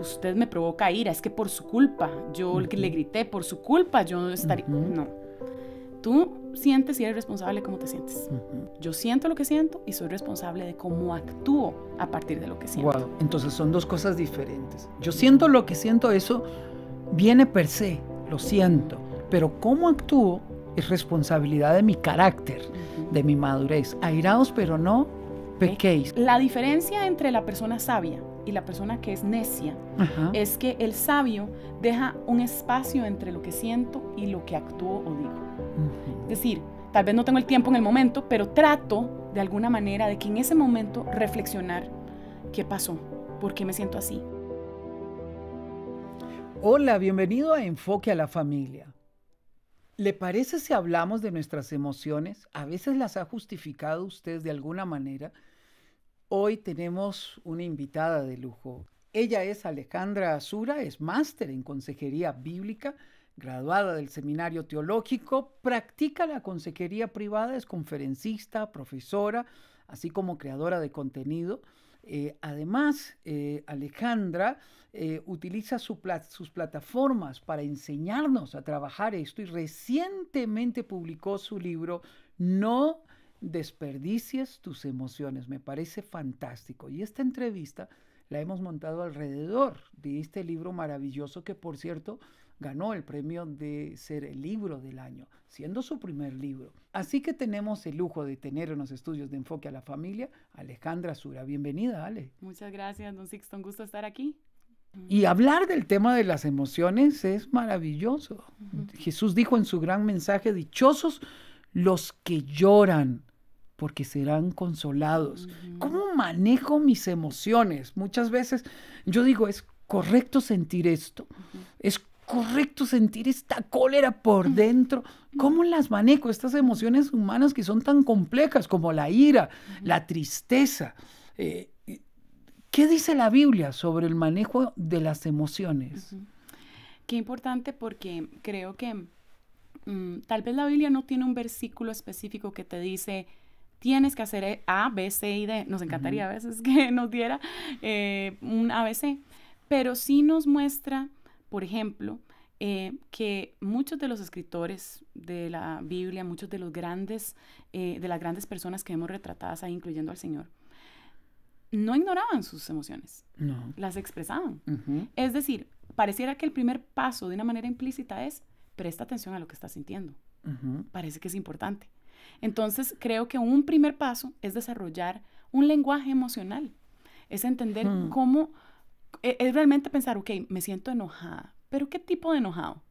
usted me provoca ira, es que por su culpa, yo le grité, por su culpa, yo estaría... No. Tú sientes y eres responsable de cómo te sientes. Yo siento lo que siento y soy responsable de cómo actúo a partir de lo que siento. Entonces son dos cosas diferentes. Yo siento lo que siento, eso viene per se, lo siento, pero cómo actúo es responsabilidad de mi carácter, de mi madurez. Airados pero no pequéis. La diferencia entre la persona sabia y la persona que es necia es que el sabio deja un espacio entre lo que siento y lo que actúo o digo. Es decir, tal vez no tengo el tiempo en el momento, pero trato de alguna manera de que en ese momento reflexionar qué pasó, por qué me siento así. Hola, bienvenido a Enfoque a la Familia. ¿Le parece si hablamos de nuestras emociones? A veces las ha justificado usted de alguna manera Hoy tenemos una invitada de lujo. Ella es Alejandra Azura, es máster en consejería bíblica, graduada del seminario teológico, practica la consejería privada, es conferencista, profesora, así como creadora de contenido. Eh, además, eh, Alejandra eh, utiliza sus plataformas para enseñarnos a trabajar esto y recientemente publicó su libro No desperdicies tus emociones. Me parece fantástico. Y esta entrevista la hemos montado alrededor de este libro maravilloso que, por cierto, ganó el premio de ser el libro del año, siendo su primer libro. Así que tenemos el lujo de tener en los estudios de enfoque a la familia Alejandra Sura. Bienvenida, Ale. Muchas gracias, don Sixto. Un gusto estar aquí. Y hablar del tema de las emociones es maravilloso. Jesús dijo en su gran mensaje, dichosos los que lloran, porque serán consolados. ¿Cómo manejo mis emociones? Muchas veces yo digo, es correcto sentir esto, es correcto sentir esta cólera por dentro. ¿Cómo las manejo? Estas emociones humanas que son tan complejas como la ira, la tristeza. Eh, ¿Qué dice la Biblia sobre el manejo de las emociones? Qué importante porque creo que mm, tal vez la Biblia no tiene un versículo específico que te dice, tienes que hacer eh, A, B, C y D. Nos encantaría a veces que nos diera eh, A, un ABC, pero sí nos muestra, por ejemplo, eh, que muchos de los escritores de la Biblia, muchos de los grandes, de las grandes personas que hemos retratadas ahí, incluyendo al Señor, no ignoraban sus emociones, no. las expresaban. Es decir, pareciera que el primer paso de una manera implícita es presta atención a lo que estás sintiendo. Parece que es importante. Entonces, creo que un primer paso es desarrollar un lenguaje emocional, es entender hmm. cómo, e, es realmente pensar, ok, me siento enojada, pero ¿qué tipo de enojado?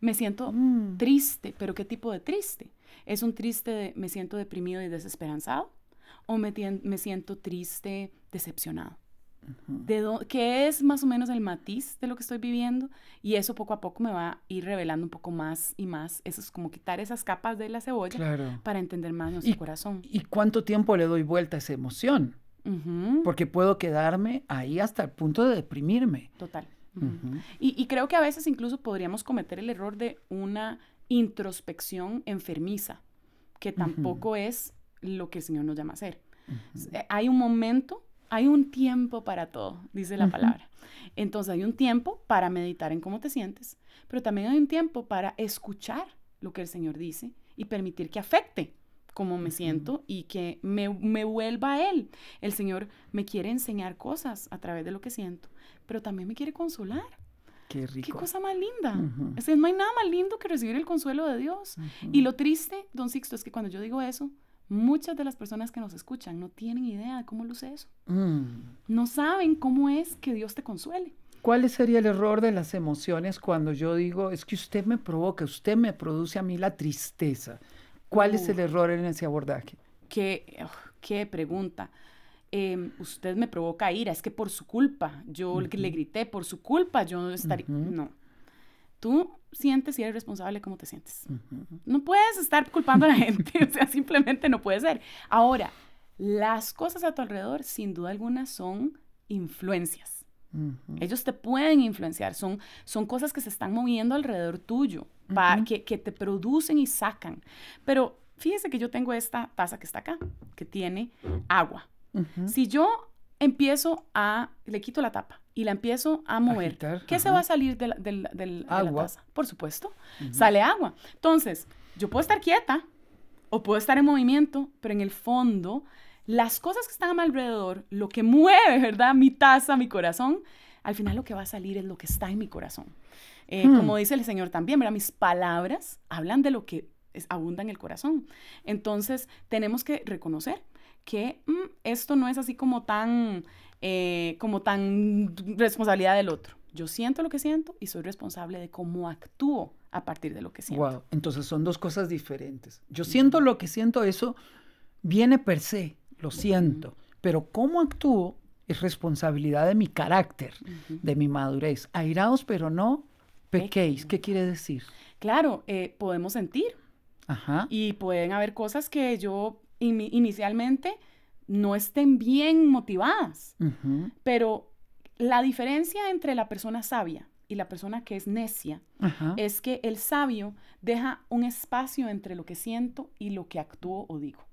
Me siento hmm. triste, pero ¿qué tipo de triste? ¿Es un triste me siento deprimido y desesperanzado? ¿O me siento triste, decepcionado? de es más o menos el matiz de lo que estoy viviendo y eso poco a poco me va a ir revelando un poco más y más. Eso es como quitar esas capas de la cebolla para entender más nuestro corazón. ¿Y cuánto tiempo le doy vuelta a esa emoción? Porque puedo quedarme ahí hasta el punto de deprimirme. Total. y, creo que a veces incluso podríamos cometer el error de una introspección enfermiza, que tampoco es lo que el Señor nos llama a hacer. Hay un momento hay un tiempo para todo, dice la palabra. Entonces hay un tiempo para meditar en cómo te sientes, pero también hay un tiempo para escuchar lo que el Señor dice y permitir que afecte cómo me siento y que me, vuelva a Él. El Señor me quiere enseñar cosas a través de lo que siento, pero también me quiere consolar. Qué rico. Qué cosa más linda. o sea, no hay nada más lindo que recibir el consuelo de Dios. Y lo triste, don Sixto, es que cuando yo digo eso, Muchas de las personas que nos escuchan no tienen idea de cómo luce eso. Mm. No saben cómo es que Dios te consuele. ¿Cuál sería el error de las emociones cuando yo digo, es que usted me provoca, usted me produce a mí la tristeza? ¿Cuál es el error en ese abordaje? Qué, qué pregunta. Em, usted me provoca ira, es que por su culpa, yo le grité, por su culpa, yo no estaría... No, tú sientes y eres responsable de cómo te sientes. No puedes estar culpando a la gente, o sea, simplemente no puede ser. Ahora, las cosas a tu alrededor, sin duda alguna, son influencias. Ellos te pueden influenciar, son, son cosas que se están moviendo alrededor tuyo, que, que te producen y sacan. Pero fíjese que yo tengo esta taza que está acá, que tiene agua. Si yo empiezo a, le quito la tapa y la empiezo a mover. ¿Qué se va a salir del, De la taza? Por supuesto, sale agua. Entonces, yo puedo estar quieta o puedo estar en movimiento, pero en el fondo, las cosas que están a mi alrededor, lo que mueve, ¿verdad? Mi taza, mi corazón, al final lo que va a salir es lo que está en mi corazón. Eh, hmm. Como dice el Señor también, ¿verdad? Mis palabras hablan de lo que abunda en el corazón. Entonces, tenemos que reconocer que mm, esto no es así como tan, eh, como tan responsabilidad del otro. Yo siento lo que siento y soy responsable de cómo actúo a partir de lo que siento. Wow, entonces son dos cosas diferentes. Yo siento lo que siento, eso viene per se, lo siento, pero cómo actúo es responsabilidad de mi carácter, de mi madurez. Airados, pero no pequéis. ¿Qué quiere decir? Claro, eh, podemos sentir. Ajá. Y pueden haber cosas que yo inicialmente no estén bien motivadas. Pero la diferencia entre la persona sabia y la persona que es necia es que el sabio deja un espacio entre lo que siento y lo que actúo o digo.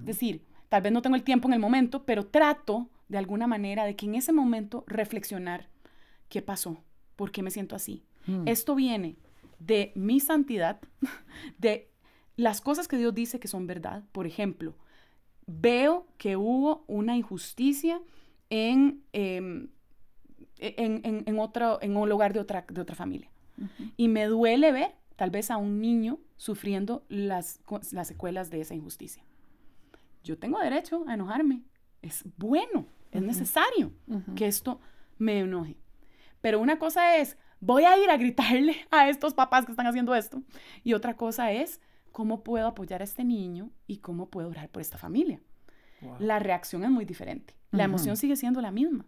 Es decir, tal vez no tengo el tiempo en el momento, pero trato de alguna manera de que en ese momento reflexionar qué pasó, por qué me siento así. Mm. Esto viene de mi santidad, de las cosas que Dios dice que son verdad. Por ejemplo, veo que hubo una injusticia en, em, e-, en, otro, en un lugar de otra, de otra familia. Y me duele ver tal vez a un niño sufriendo las, las secuelas de esa injusticia. Yo tengo derecho a enojarme. Es bueno, es necesario que esto me enoje. Pero una cosa es, voy a ir a gritarle a estos papás que están haciendo esto. Y otra cosa es, cómo puedo apoyar a este niño y cómo puedo orar por esta familia. La reacción es muy diferente. La emoción sigue siendo la misma,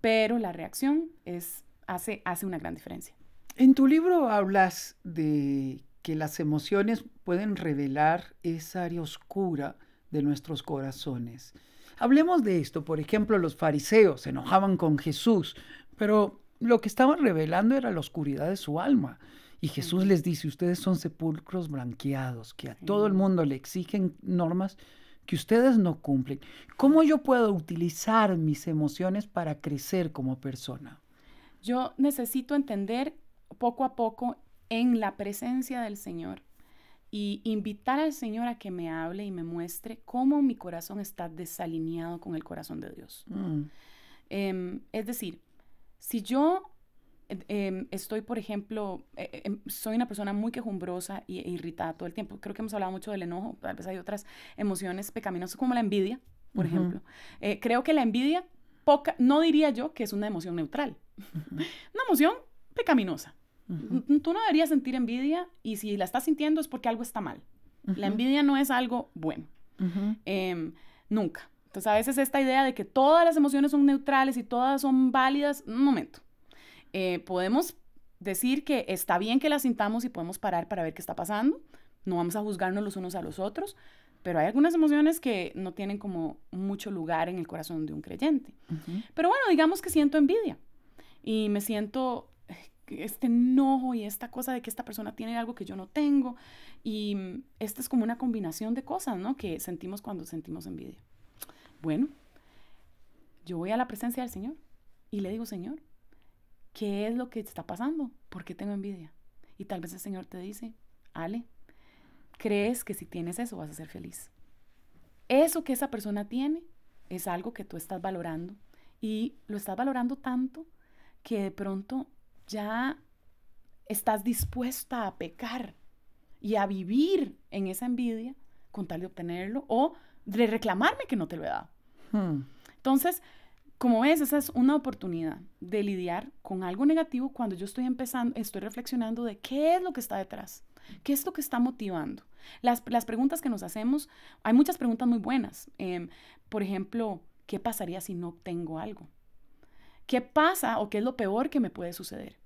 pero la reacción es, hace, hace una gran diferencia. En tu libro hablas de que las emociones pueden revelar esa área oscura de nuestros corazones. Hablemos de esto. Por ejemplo, los fariseos se enojaban con Jesús, pero lo que estaban revelando era la oscuridad de su alma. Y Jesús les dice, ustedes son sepulcros blanqueados, que a todo el mundo le exigen normas que ustedes no cumplen. ¿Cómo yo puedo utilizar mis emociones para crecer como persona? Yo necesito entender poco a poco en la presencia del Señor y invitar al Señor a que me hable y me muestre cómo mi corazón está desalineado con el corazón de Dios. Mm. Em, es decir, si yo Em, estoy, por ejemplo, eh, eh, em, soy una persona muy quejumbrosa e irritada todo el tiempo. Creo que hemos hablado mucho del enojo, tal vez hay otras emociones pecaminosas como la envidia, por ejemplo. Eh, creo que la envidia, poca, no diría yo que es una emoción neutral, una emoción pecaminosa. Tú no deberías sentir envidia y si la estás sintiendo es porque algo está mal. La envidia no es algo bueno, em, nunca. Entonces a veces esta idea de que todas las emociones son neutrales y todas son válidas, un momento eh, podemos decir que está bien que la sintamos y podemos parar para ver qué está pasando, no vamos a juzgarnos los unos a los otros, pero hay algunas emociones que no tienen como mucho lugar en el corazón de un creyente. Pero bueno, digamos que siento envidia y me siento eh, este enojo y esta cosa de que esta persona tiene algo que yo no tengo y mm, esta es como una combinación de cosas, ¿no? Que sentimos cuando sentimos envidia. Bueno, yo voy a la presencia del Señor y le digo, Señor, ¿Qué es lo que está pasando? ¿Por qué tengo envidia? Y tal vez el Señor te dice, Ale, crees que si tienes eso vas a ser feliz. Eso que esa persona tiene es algo que tú estás valorando y lo estás valorando tanto que de pronto ya estás dispuesta a pecar y a vivir en esa envidia con tal de obtenerlo o de reclamarme que no te lo he dado. Hmm. Entonces, como ves, esa es una oportunidad de lidiar con algo negativo cuando yo estoy empezando, estoy reflexionando de qué es lo que está detrás, qué es lo que está motivando. Las, preguntas que nos hacemos, hay muchas preguntas muy buenas. Em, por ejemplo, ¿qué pasaría si no tengo algo? ¿Qué pasa o qué es lo peor que me puede suceder?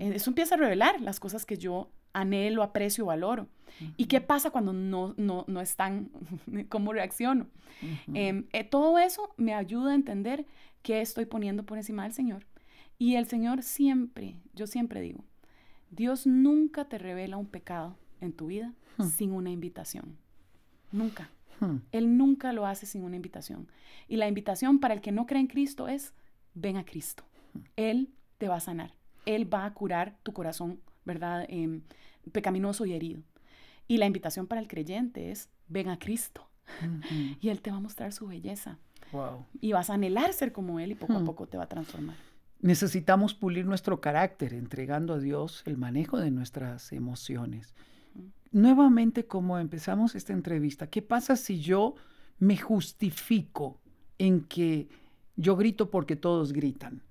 Eh, eso empieza a revelar las cosas que yo anhelo, aprecio, valoro. ¿Y qué pasa cuando no, no, están? ¿Cómo reacciono? Em, eh, todo eso me ayuda a entender qué estoy poniendo por encima del Señor. Y el Señor siempre, yo siempre digo, Dios nunca te revela un pecado en tu vida hmm. sin una invitación. Nunca. Hmm. Él nunca lo hace sin una invitación. Y la invitación para el que no cree en Cristo es, ven a Cristo. Hmm. Él te va a sanar. Él va a curar tu corazón ¿verdad? Em, pecaminoso y herido. Y la invitación para el creyente es, ven a Cristo y Él te va a mostrar su belleza. Y vas a anhelar ser como Él y poco a hmm. poco te va a transformar. Necesitamos pulir nuestro carácter, entregando a Dios el manejo de nuestras emociones. Hmm. Nuevamente, como empezamos esta entrevista, ¿qué pasa si yo me justifico en que yo grito porque todos gritan?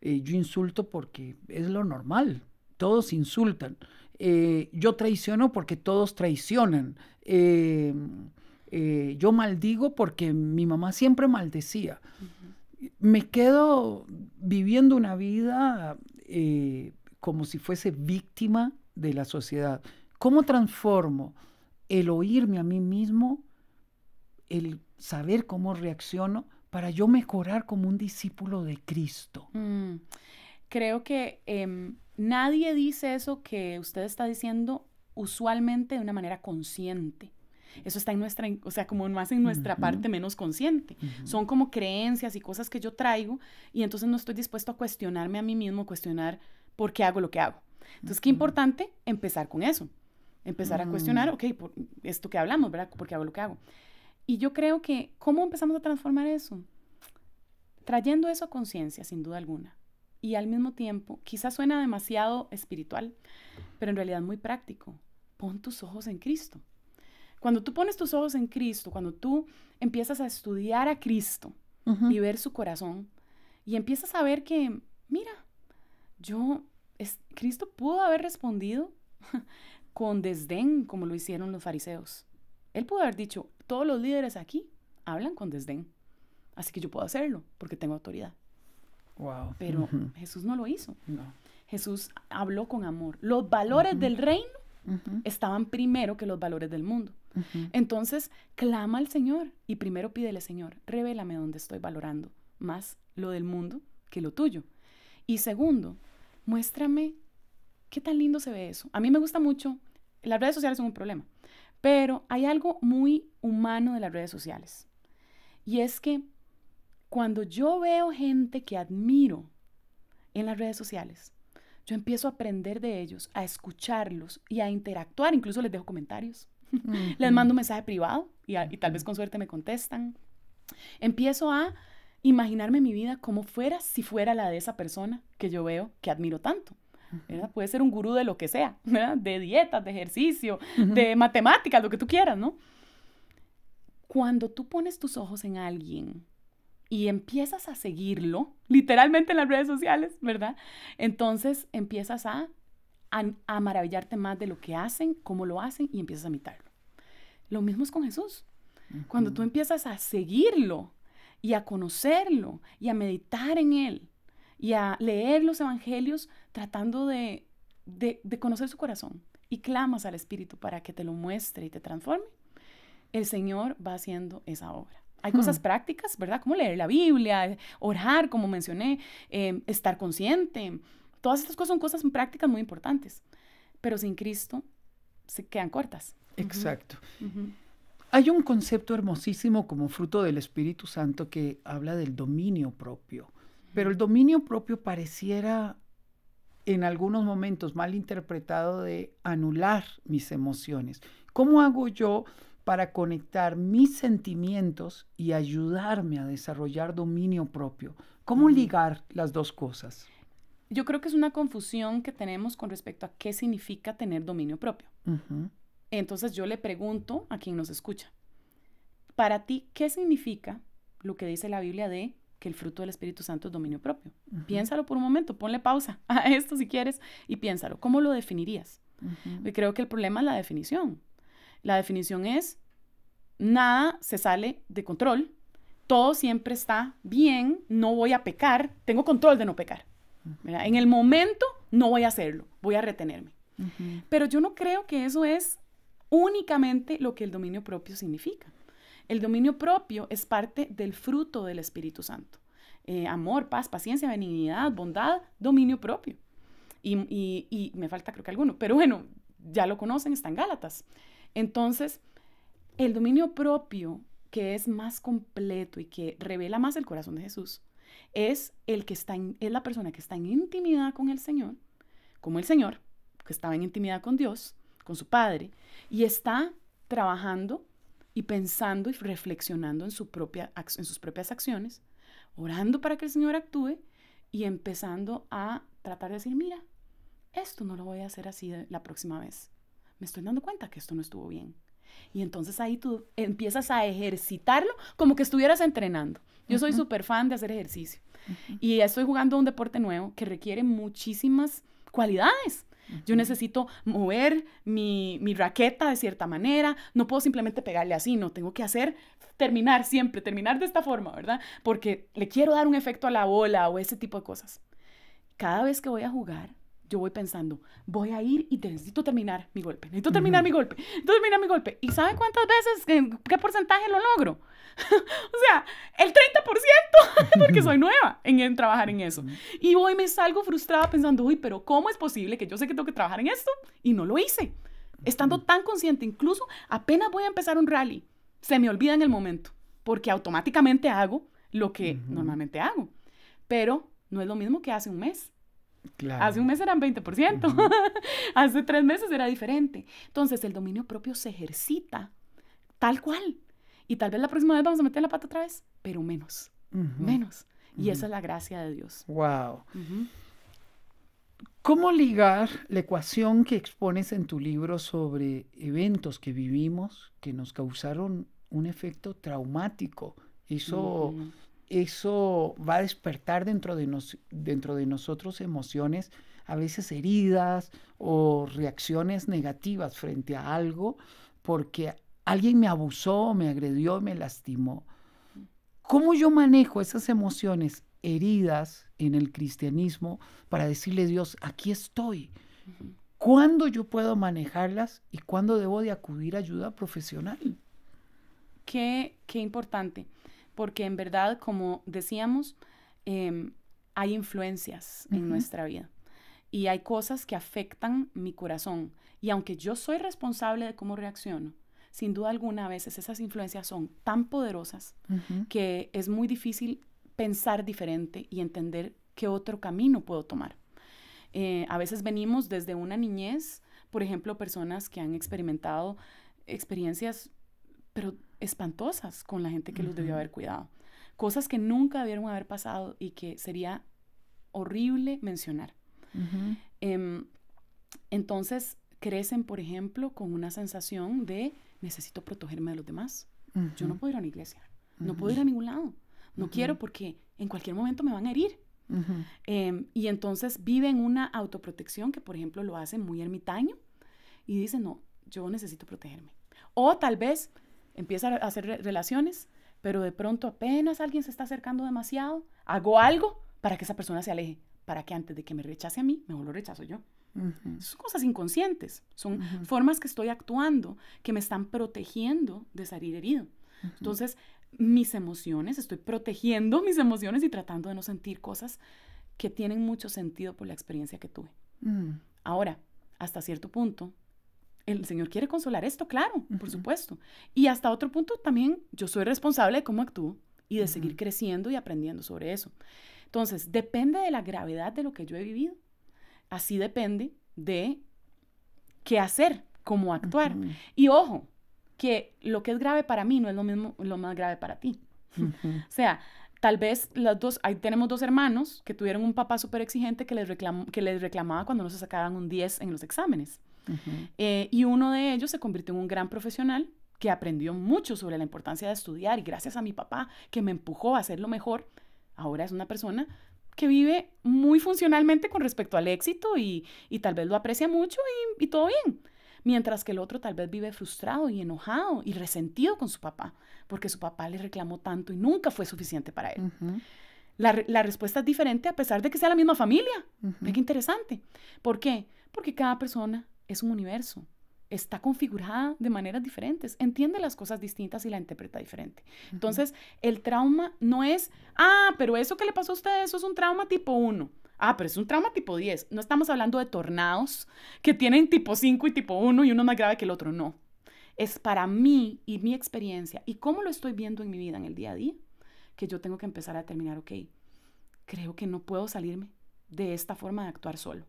Eh, yo insulto porque es lo normal, todos insultan. Eh, yo traiciono porque todos traicionan. Eh, eh, yo maldigo porque mi mamá siempre maldecía. Me quedo viviendo una vida como si fuese víctima de la sociedad. ¿Cómo transformo el oírme a mí mismo, el saber cómo reacciono para yo mejorar como un discípulo de Cristo? Mm. creo que em, nadie dice eso que usted está diciendo usualmente de una manera consciente. Eso está en nuestra, o sea, como más en nuestra parte menos consciente. Son como creencias y cosas que yo traigo y entonces no estoy dispuesto a cuestionarme a mí mismo, cuestionar por qué hago lo que hago. Entonces, qué importante empezar con eso. Empezar a cuestionar, mm. ok, por esto que hablamos, ¿verdad? ¿Por qué hago lo que hago? Y yo creo que, ¿cómo empezamos a transformar eso? Trayendo eso a conciencia, sin duda alguna y al mismo tiempo, quizás suena demasiado espiritual, pero en realidad muy práctico. Pon tus ojos en Cristo. Cuando tú pones tus ojos en Cristo, cuando tú empiezas a estudiar a Cristo y ver su corazón, y empiezas a ver que, mira, yo, es, Cristo pudo haber respondido con desdén como lo hicieron los fariseos. Él pudo haber dicho, todos los líderes aquí hablan con desdén, así que yo puedo hacerlo porque tengo autoridad. Pero Jesús no lo hizo. Jesús habló con amor. Los valores del reino estaban primero que los valores del mundo. Entonces, clama al Señor y primero pídele, Señor, revélame dónde estoy valorando más lo del mundo que lo tuyo. Y segundo, muéstrame qué tan lindo se ve eso. A mí me gusta mucho, las redes sociales son un problema, pero hay algo muy humano de las redes sociales. Y es que cuando yo veo gente que admiro en las redes sociales, yo empiezo a aprender de ellos, a escucharlos y a interactuar. Incluso les dejo comentarios. les mando un mensaje privado y, tal vez con suerte me contestan. Empiezo a imaginarme mi vida como fuera si fuera la de esa persona que yo veo que admiro tanto. Puede ser un gurú de lo que sea, de dietas, de ejercicio, de matemáticas, lo que tú quieras, ¿no? Cuando tú pones tus ojos en alguien y empiezas a seguirlo, literalmente en las redes sociales, ¿verdad? Entonces empiezas a, a, maravillarte más de lo que hacen, cómo lo hacen y empiezas a imitarlo. Lo mismo es con Jesús. Cuando tú empiezas a seguirlo y a conocerlo y a meditar en él y a leer los evangelios tratando de, de conocer su corazón y clamas al Espíritu para que te lo muestre y te transforme, el Señor va haciendo esa obra. Hay cosas prácticas, ¿verdad? Como leer la Biblia, orar, como mencioné, em, estar consciente. Todas estas cosas son cosas prácticas muy importantes, pero sin Cristo se quedan cortas. Exacto. Hay un concepto hermosísimo como fruto del Espíritu Santo que habla del dominio propio, pero el dominio propio pareciera en algunos momentos mal interpretado de anular mis emociones. ¿Cómo hago yo? para conectar mis sentimientos y ayudarme a desarrollar dominio propio. ¿Cómo ligar las dos cosas? Yo creo que es una confusión que tenemos con respecto a qué significa tener dominio propio. Entonces yo le pregunto a quien nos escucha, para ti, ¿qué significa lo que dice la Biblia de que el fruto del Espíritu Santo es dominio propio? Piénsalo por un momento, ponle pausa a esto si quieres y piénsalo. ¿Cómo lo definirías? creo que el problema es la definición. La definición es, nada se sale de control, todo siempre está bien, no voy a pecar, tengo control de no pecar. En el momento no voy a hacerlo, voy a retenerme. Pero yo no creo que eso es únicamente lo que el dominio propio significa. El dominio propio es parte del fruto del Espíritu Santo. Eh, amor, paz, paciencia, benignidad, bondad, dominio propio. Y, me falta creo que alguno, pero bueno, ya lo conocen, están Gálatas. Entonces, el dominio propio, que es más completo y que revela más el corazón de Jesús, es, el que está en, es la persona que está en intimidad con el Señor, como el Señor, que estaba en intimidad con Dios, con su Padre, y está trabajando y pensando y reflexionando en, en sus propias acciones, orando para que el Señor actúe y empezando a tratar de decir, mira, esto no lo voy a hacer así la próxima vez me estoy dando cuenta que esto no estuvo bien. Y entonces ahí tú empiezas a ejercitarlo como que estuvieras entrenando. Yo soy súper fan de hacer ejercicio y estoy jugando un deporte nuevo que requiere muchísimas cualidades. Yo necesito mover mi, mi, raqueta de cierta manera, no puedo simplemente pegarle así, no, tengo que hacer, terminar siempre, terminar de esta forma, ¿verdad? Porque le quiero dar un efecto a la bola o ese tipo de cosas. Cada vez que voy a jugar, yo voy pensando, voy a ir y necesito terminar mi golpe, necesito terminar mi golpe, necesito terminar mi golpe. ¿Y sabe cuántas veces, eh, qué porcentaje lo logro? o sea, el 30%, porque soy nueva en, trabajar en eso. Y hoy me salgo frustrada pensando, uy, pero ¿cómo es posible que yo sé que tengo que trabajar en esto y no lo hice? Estando tan consciente, incluso apenas voy a empezar un rally, se me olvida en el momento, porque automáticamente hago lo que normalmente hago. Pero no es lo mismo que hace un mes Hace un mes eran 20%, hace tres meses era diferente. Entonces el dominio propio se ejercita tal cual. Y tal vez la próxima vez vamos a meter la pata otra vez, pero menos, menos. Y esa es la gracia de Dios. ¡Wow! ¿Cómo ligar la ecuación que expones en tu libro sobre eventos que vivimos que nos causaron un efecto traumático? Eso eso va a despertar dentro de, dentro de nosotros emociones a veces heridas o reacciones negativas frente a algo porque alguien me abusó, me agredió, me lastimó. ¿Cómo yo manejo esas emociones heridas en el cristianismo para decirle a Dios, aquí estoy? ¿Cuándo yo puedo manejarlas y cuándo debo de acudir a ayuda profesional? Qué, qué importante porque en verdad, como decíamos, em, hay influencias en nuestra vida y hay cosas que afectan mi corazón. Y aunque yo soy responsable de cómo reacciono, sin duda alguna a veces esas influencias son tan poderosas que es muy difícil pensar diferente y entender qué otro camino puedo tomar. Eh, a veces venimos desde una niñez, por ejemplo, personas que han experimentado experiencias pero espantosas con la gente que los debió haber cuidado. Cosas que nunca debieron haber pasado y que sería horrible mencionar. Em, entonces, crecen, por ejemplo, con una sensación de necesito protegerme de los demás. Yo no puedo ir a una iglesia, no puedo ir a ningún lado, no quiero porque en cualquier momento me van a herir. Em, y entonces viven una autoprotección que, por ejemplo, lo hacen muy ermitaño y dicen, no, yo necesito protegerme. O tal vez empieza a hacer relaciones, pero de pronto apenas alguien se está acercando demasiado, hago algo para que esa persona se aleje, para que antes de que me rechace a mí, mejor lo rechazo yo. Son cosas inconscientes, son formas que estoy actuando que me están protegiendo de salir herido. Entonces, mis emociones, estoy protegiendo mis emociones y tratando de no sentir cosas que tienen mucho sentido por la experiencia que tuve. Ahora, hasta cierto punto, el Señor quiere consolar esto, claro, por supuesto. Y hasta otro punto también yo soy responsable de cómo actúo y de seguir creciendo y aprendiendo sobre eso. Entonces, depende de la gravedad de lo que yo he vivido. Así depende de qué hacer, cómo actuar. Y ojo, que lo que es grave para mí no es lo mismo lo más grave para ti. o sea, tal vez las dos, ahí tenemos dos hermanos que tuvieron un papá súper exigente que les, que les reclamaba cuando no se sacaban un 10 en los exámenes. Eh, y uno de ellos se convirtió en un gran profesional que aprendió mucho sobre la importancia de estudiar y gracias a mi papá que me empujó a hacerlo mejor, ahora es una persona que vive muy funcionalmente con respecto al éxito y, tal vez lo aprecia mucho y, y, todo bien. Mientras que el otro tal vez vive frustrado y enojado y resentido con su papá, porque su papá le reclamó tanto y nunca fue suficiente para él. la, respuesta es diferente a pesar de que sea la misma familia. Uh Qué interesante. ¿Por qué? Porque cada persona es un universo. Está configurada de maneras diferentes, entiende las cosas distintas y la interpreta diferente. Entonces, el trauma no es, ah, pero eso que le pasó a usted, eso es un trauma tipo 1. Ah, pero es un trauma tipo 10. No estamos hablando de tornados que tienen tipo 5 y tipo 1 y uno más grave que el otro, no. Es para mí y mi experiencia y cómo lo estoy viendo en mi vida, en el día a día, que yo tengo que empezar a determinar, ok, creo que no puedo salirme de esta forma de actuar solo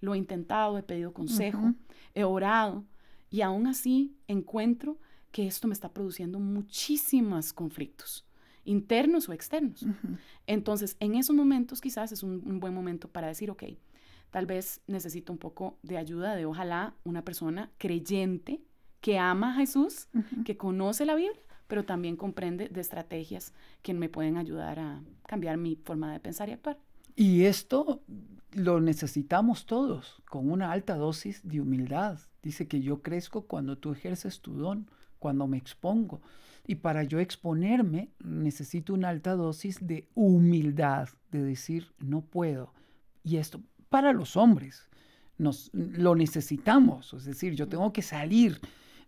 lo he intentado, he pedido consejo, he orado y aún así encuentro que esto me está produciendo muchísimos conflictos internos o externos. Entonces, en esos momentos quizás es un, buen momento para decir, ok, tal vez necesito un poco de ayuda de ojalá una persona creyente que ama a Jesús, que conoce la Biblia, pero también comprende de estrategias que me pueden ayudar a cambiar mi forma de pensar y actuar. Y esto lo necesitamos todos, con una alta dosis de humildad. Dice que yo crezco cuando tú ejerces tu don, cuando me expongo. Y para yo exponerme necesito una alta dosis de humildad, de decir, no puedo. Y esto para los hombres, nos, lo necesitamos. Es decir, yo tengo que salir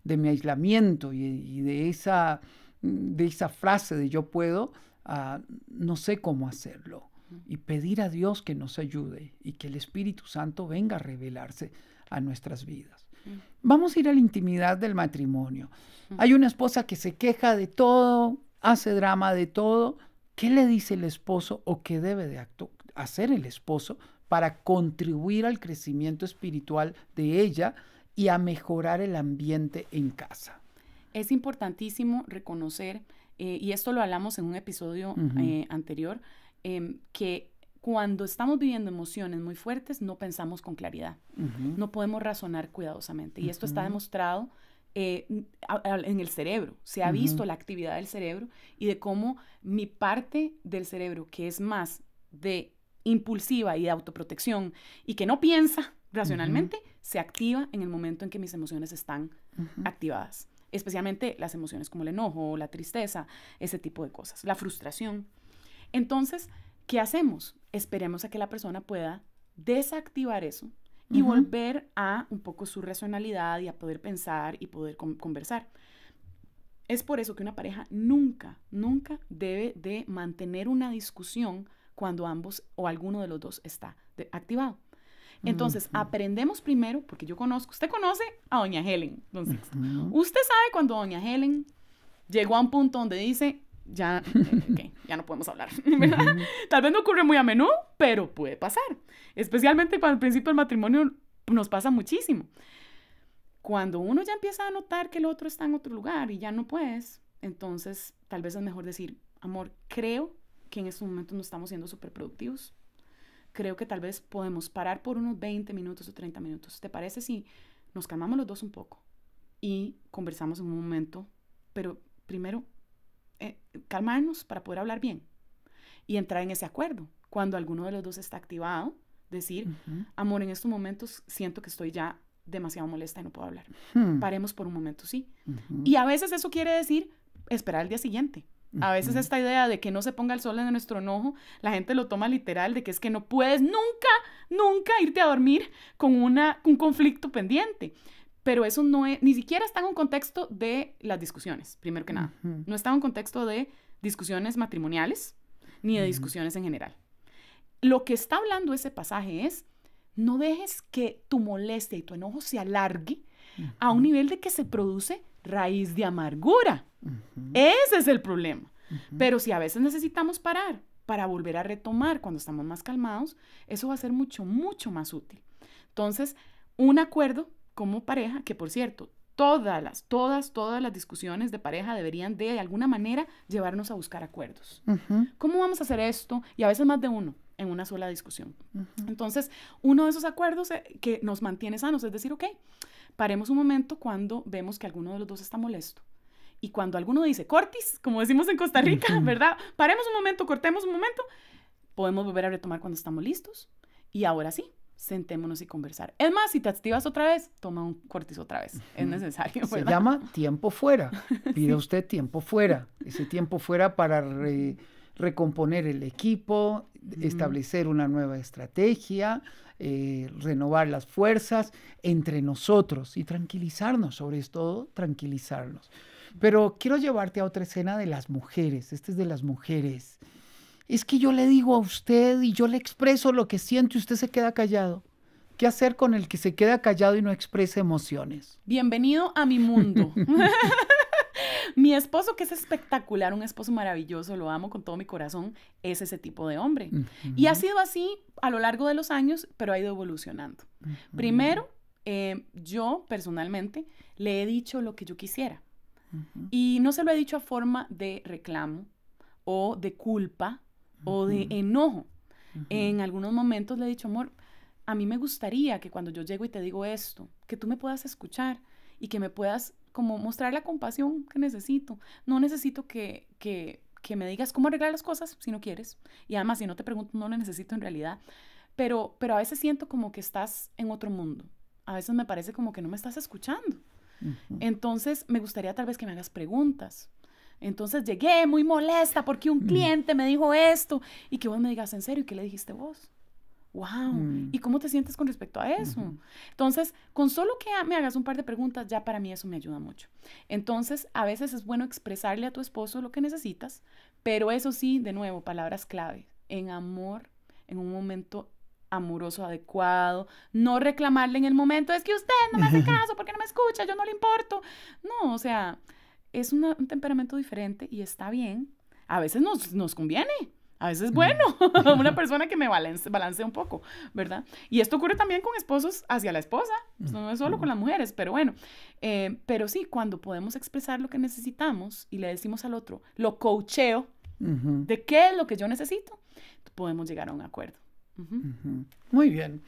de mi aislamiento y, de, esa, de esa frase de yo puedo, a, no sé cómo hacerlo y pedir a Dios que nos ayude y que el Espíritu Santo venga a revelarse a nuestras vidas. Mm. Vamos a ir a la intimidad del matrimonio. Mm. Hay una esposa que se queja de todo, hace drama de todo. ¿Qué le dice el esposo o qué debe de hacer el esposo para contribuir al crecimiento espiritual de ella y a mejorar el ambiente en casa? Es importantísimo reconocer, eh, y esto lo hablamos en un episodio eh, anterior, Em, que cuando estamos viviendo emociones muy fuertes no pensamos con claridad, no podemos razonar cuidadosamente. Y esto está demostrado eh, en el cerebro. Se ha visto la actividad del cerebro y de cómo mi parte del cerebro, que es más de impulsiva y de autoprotección y que no piensa racionalmente, se activa en el momento en que mis emociones están activadas. Especialmente las emociones como el enojo, la tristeza, ese tipo de cosas, la frustración. Entonces, ¿qué hacemos? Esperemos a que la persona pueda desactivar eso y volver a un poco su racionalidad y a poder pensar y poder conversar. Es por eso que una pareja nunca, nunca debe de mantener una discusión cuando ambos o alguno de los dos está activado. Entonces, aprendemos primero, porque yo conozco, usted conoce a doña Helen. Entonces, usted sabe cuando doña Helen llegó a un punto donde dice, ya, eh, ya no podemos hablar, Tal vez no ocurre muy a menudo, pero puede pasar. Especialmente cuando al principio del matrimonio nos pasa muchísimo. Cuando uno ya empieza a notar que el otro está en otro lugar y ya no puedes, entonces tal vez es mejor decir, amor, creo que en este momento no estamos siendo súper productivos. Creo que tal vez podemos parar por unos 20 minutos o 30 minutos. ¿Te parece si nos calmamos los dos un poco y conversamos en un momento? Pero primero eh, calmarnos para poder hablar bien y entrar en ese acuerdo. Cuando alguno de los dos está activado, decir, amor, en estos momentos siento que estoy ya demasiado molesta y no puedo hablar. Hmm. Paremos por un momento, sí. Y a veces eso quiere decir esperar al día siguiente. A veces esta idea de que no se ponga el sol en nuestro enojo, la gente lo toma literal, de que es que no puedes nunca, nunca irte a dormir con una, un conflicto pendiente pero eso no es, ni siquiera está en un contexto de las discusiones, primero que nada. No está en un contexto de discusiones matrimoniales ni de discusiones en general. Lo que está hablando ese pasaje es, no dejes que tu molestia y tu enojo se alargue a un nivel de que se produce raíz de amargura. Ese es el problema. Pero si a veces necesitamos parar para volver a retomar cuando estamos más calmados, eso va a ser mucho, mucho más útil. Entonces, un acuerdo como pareja, que por cierto, todas las, todas, todas las discusiones de pareja deberían de, alguna manera, llevarnos a buscar acuerdos. ¿Cómo vamos a hacer esto? Y a veces más de uno en una sola discusión. Entonces, uno de esos acuerdos eh, que nos mantiene sanos es decir, ok, paremos un momento cuando vemos que alguno de los dos está molesto. Y cuando alguno dice, cortis, como decimos en Costa Rica, ¿verdad? Paremos un momento, cortemos un momento, podemos volver a retomar cuando estamos listos. Y ahora sí, sentémonos y conversar. Es más, si te activas otra vez, toma un cortis otra vez. Es necesario. Se llama tiempo fuera. Pide usted tiempo fuera. Ese tiempo fuera para recomponer el equipo, establecer una nueva estrategia, eh, renovar las fuerzas entre nosotros y tranquilizarnos, sobre todo tranquilizarnos. Pero quiero llevarte a otra escena de las mujeres. Este es de las mujeres es que yo le digo a usted y yo le expreso lo que siento y usted se queda callado. ¿Qué hacer con el que se queda callado y no expresa emociones? Bienvenido a mi mundo. mi esposo, que es espectacular, un esposo maravilloso, lo amo con todo mi corazón, es ese tipo de hombre. Y ha sido así a lo largo de los años, pero ha ido evolucionando. Primero, eh, yo personalmente le he dicho lo que yo quisiera. Y no se lo he dicho a forma de reclamo o de culpa o de enojo. En algunos momentos le he dicho, amor, a mí me gustaría que cuando yo llego y te digo esto, que tú me puedas escuchar y que me puedas como mostrar la compasión que necesito. No necesito que, que, que me digas cómo arreglar las cosas si no quieres. Y además, si no te pregunto, no lo necesito en realidad. Pero, pero a veces siento como que estás en otro mundo. A veces me parece como que no me estás escuchando. Entonces, me gustaría tal vez que me hagas preguntas entonces llegué muy molesta porque un mm. cliente me dijo esto y que vos me digas en serio, ¿y qué le dijiste vos? ¡Wow! Mm. ¿Y cómo te sientes con respecto a eso? Entonces, con solo que me hagas un par de preguntas, ya para mí eso me ayuda mucho. Entonces, a veces es bueno expresarle a tu esposo lo que necesitas, pero eso sí, de nuevo, palabras clave, en amor, en un momento amoroso adecuado, no reclamarle en el momento, es que usted no me hace caso, porque no me escucha, yo no le importo. No, o sea, es un temperamento diferente y está bien. A veces nos, conviene, a veces es bueno, una persona que me balance, balancee un poco, ¿verdad? Y esto ocurre también con esposos hacia la esposa, pues, no es solo con las mujeres, pero bueno, eh, pero sí, cuando podemos expresar lo que necesitamos y le decimos al otro, lo coacheo de qué es lo que yo necesito, podemos llegar a un acuerdo. Muy bien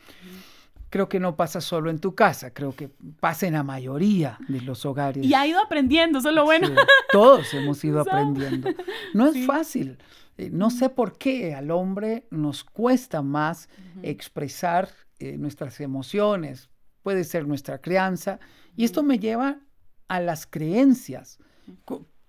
creo que no pasa solo en tu casa, creo que pasa en la mayoría de los hogares. Y ha ido aprendiendo, eso es lo bueno. todos hemos ido aprendiendo. No es fácil. Eh, no sé por qué al hombre nos cuesta más expresar eh, nuestras emociones, puede ser nuestra crianza, y esto me lleva a las creencias.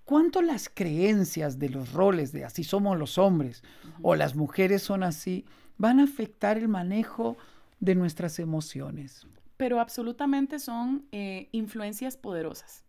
¿Cuánto las creencias de los roles de así somos los hombres o las mujeres son así van a afectar el manejo de nuestras emociones. Pero absolutamente son eh, influencias poderosas,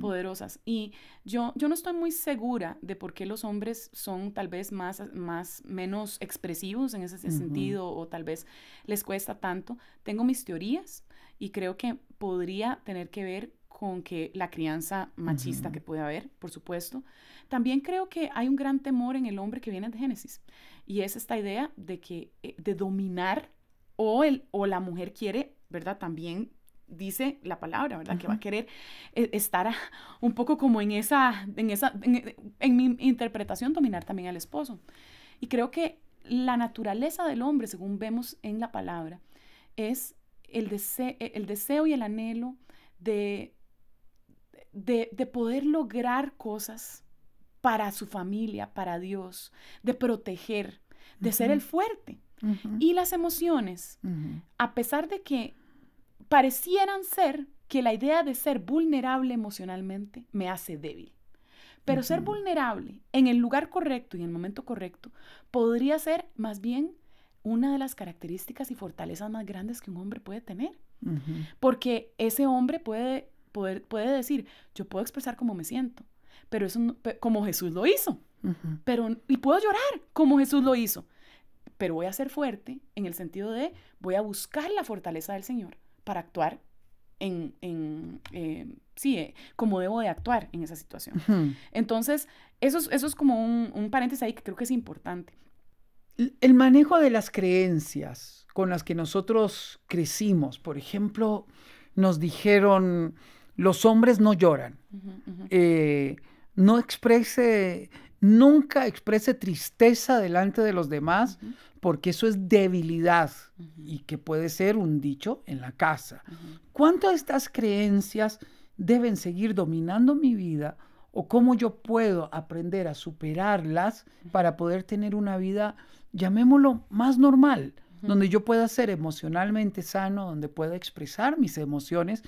poderosas. Y yo, yo no estoy muy segura de por qué los hombres son tal vez más, más menos expresivos en ese, sentido o tal vez les cuesta tanto. Tengo mis teorías y creo que podría tener que ver con que la crianza machista que puede haber, por supuesto. También creo que hay un gran temor en el hombre que viene de Génesis y es esta idea de que eh, de dominar o, el, o la mujer quiere, ¿verdad? También dice la palabra, ¿verdad? Que va a querer eh, estar un poco como en esa, en esa, en, mi interpretación, dominar también al esposo. Y creo que la naturaleza del hombre, según vemos en la palabra, es el, el deseo y el anhelo de, de, poder lograr cosas para su familia, para Dios, de proteger, de ser el fuerte. Y las emociones, a pesar de que parecieran ser que la idea de ser vulnerable emocionalmente me hace débil. Pero ser vulnerable en el lugar correcto y en el momento correcto podría ser más bien una de las características y fortalezas más grandes que un hombre puede tener. Porque ese hombre puede, puede decir, yo puedo expresar cómo me siento, pero eso como Jesús lo hizo. pero, y puedo llorar como Jesús lo hizo, pero voy a ser fuerte en el sentido de voy a buscar la fortaleza del Señor para actuar en, eh, sí, eh, como debo de actuar en esa situación. Entonces, eso es, eso es como un, paréntesis ahí que creo que es importante. El manejo de las creencias con las que nosotros crecimos, por ejemplo, nos dijeron, los hombres no lloran, eh, no exprese Nunca exprese tristeza delante de los demás, porque eso es debilidad y que puede ser un dicho en la casa. ¿Cuántas ¿Cuánto de estas creencias deben seguir dominando mi vida o cómo yo puedo aprender a superarlas para poder tener una vida, llamémoslo, más normal? donde yo pueda ser emocionalmente sano, donde pueda expresar mis emociones